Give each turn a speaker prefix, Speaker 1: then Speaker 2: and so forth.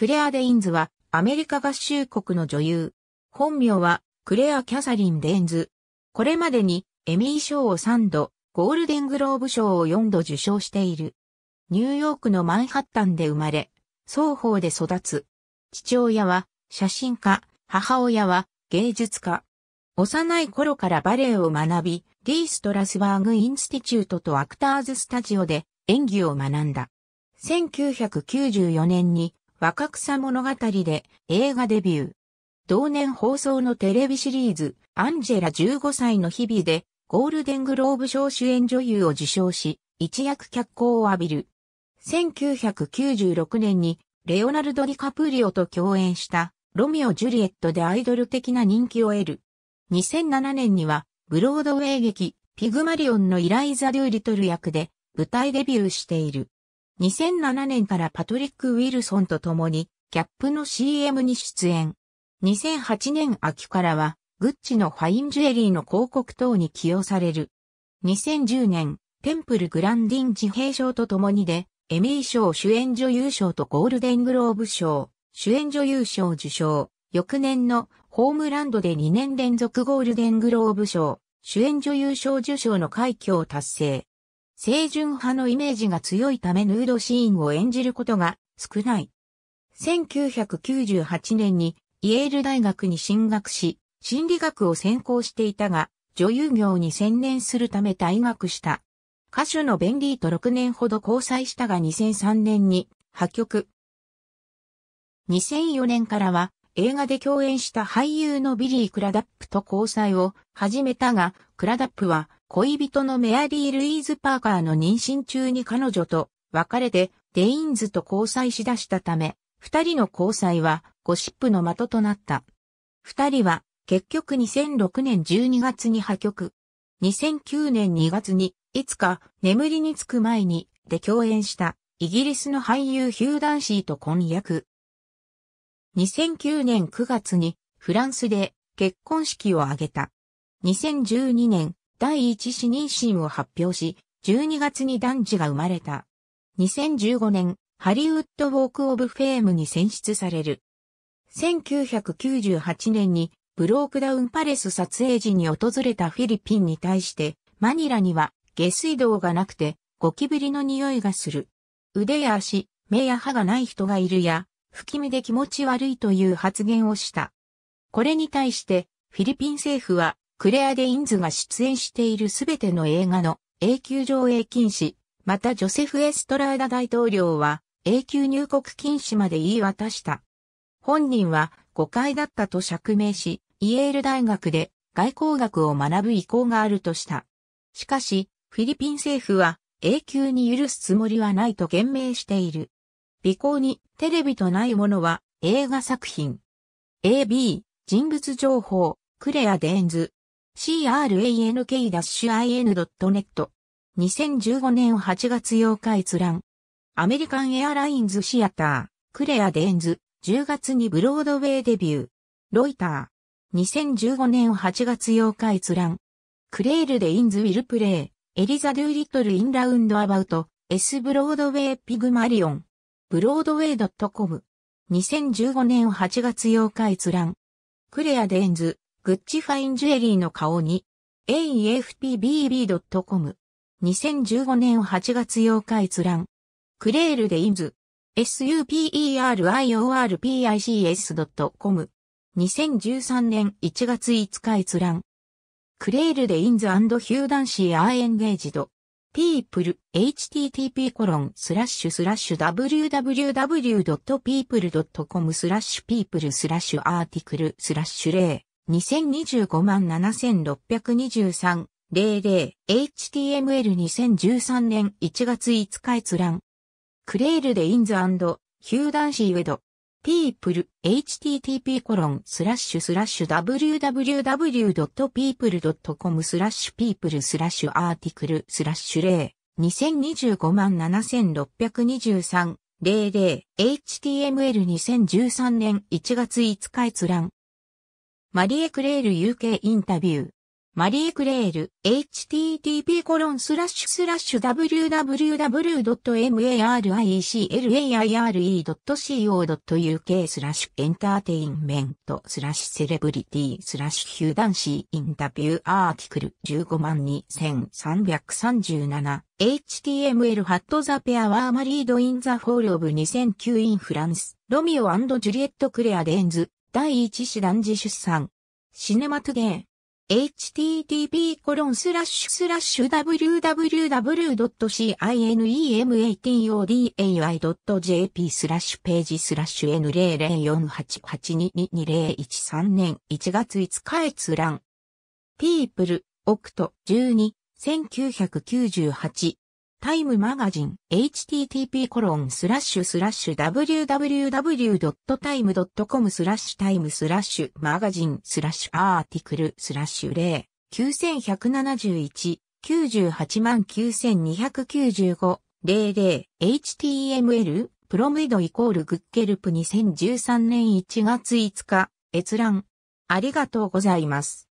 Speaker 1: クレア・デインズはアメリカ合衆国の女優。本名はクレア・キャサリン・デインズ。これまでにエミー賞を3度、ゴールデングローブ賞を4度受賞している。ニューヨークのマンハッタンで生まれ、双方で育つ。父親は写真家、母親は芸術家。幼い頃からバレエを学び、リー・ストラスバーグ・インスティチュートとアクターズ・スタジオで演技を学んだ。1994年に若草物語で映画デビュー。同年放送のテレビシリーズ、アンジェラ15歳の日々で、ゴールデングローブ賞主演女優を受賞し、一躍脚光を浴びる。1996年に、レオナルド・ディカプリオと共演した、ロミオ・ジュリエットでアイドル的な人気を得る。2007年には、ブロードウェイ劇、ピグマリオンのイライザ・デューリトル役で、舞台デビューしている。2007年からパトリック・ウィルソンと共に、キャップの CM に出演。2008年秋からは、グッチのファインジュエリーの広告等に起用される。2010年、テンプル・グランディン自閉賞と共にで、エミー賞主演女優賞とゴールデングローブ賞、主演女優賞受賞。翌年のホームランドで2年連続ゴールデングローブ賞、主演女優賞受賞の快挙を達成。清純派のイメージが強いためヌードシーンを演じることが少ない。1998年にイェール大学に進学し、心理学を専攻していたが、女優業に専念するため退学した。歌手のベンリーと6年ほど交際したが2003年に破局。2004年からは映画で共演した俳優のビリー・クラダップと交際を始めたが、クラダップは恋人のメアリー・ルイーズ・パーカーの妊娠中に彼女と別れてデインズと交際しだしたため、二人の交際はゴシップの的となった。二人は結局2006年12月に破局。2009年2月にいつか眠りにつく前にで共演したイギリスの俳優ヒューダンシーと婚約。2009年9月にフランスで結婚式を挙げた。2012年第一子妊娠を発表し、12月に男児が生まれた。2015年、ハリウッド・ウォーク・オブ・フェームに選出される。1998年にブロークダウンパレス撮影時に訪れたフィリピンに対して、マニラには下水道がなくてゴキブリの匂いがする。腕や足、目や歯がない人がいるや、不気味で気持ち悪いという発言をした。これに対して、フィリピン政府はクレア・デインズが出演しているすべての映画の永久上映禁止、またジョセフ・エストラーダ大統領は永久入国禁止まで言い渡した。本人は誤解だったと釈明し、イエール大学で外交学を学ぶ意向があるとした。しかし、フィリピン政府は永久に許すつもりはないと言明している。尾行にテレビとないものは映画作品。AB、人物情報、クレア・デーンズ、crank-in.net。2015年8月8日閲覧。アメリカンエアラインズシアター、クレアデーンズ、10月にブロードウェイデビュー。ロイター。2015年8月8日閲覧。クレールデインズウィルプレイ。エリザ・ドゥ・リトル・イン・ラウンド・アバウト。S ブロードウェイ・ピグマリオン。ブロードウェイ・ドット・コム。2015年8月8日閲覧。クレアデーンズ、グッチファインジュエリーの顔に、afpbb.com。2015年8月8日閲覧。クレールでインズ。superiorpics.com。2013年1月5日閲覧。クレールでインズヒューダンシーアーエンゲージド。people.http コロンスラッシュスラッシュ www.people.com スラッシュ people スラッシュアーティクルスラッシュ0 2025万 7623-00HTML2013 年1月5日閲覧。クレールでインズヒューダンシーウェド。people.http コロンスラッシュスラッシュ www.people.com スラッシュ people スラッシュアーティクルスラッシュ例2025万 7623-00HTML2013 年1月5日閲覧マリエ・クレール UK インタビュー。マリエ・クレール、http コロンスラッシュスラッシュ www.mariclaire.co.uk スラッシュエンターテインメントスラッシュセレブリティスラッシュヒューダンシーインタビューアーティクル152,337 HTML ハットザペアワーマリードインザフォールオブ2009インフランスロミオジュリエット・クレア・デンズ第1子男児出産。シネマトゲデ http コロンスラッシュスラッシュ www.cinematoday.jp スラッシュページスラッシュ n 0 0 4 8 8 2 2 0 1 3年1月5日閲覧。people, o オ t o 12、1998タイムマガジン、http コロンスラッシュスラッシュ www.time.com スラッシュタイムスラッシュマガジンスラッシュアーティクルスラッシュ0 9171 989,295 00 HTML プロムイドイコールグッケルプ2013年1月5日閲覧ありがとうございます。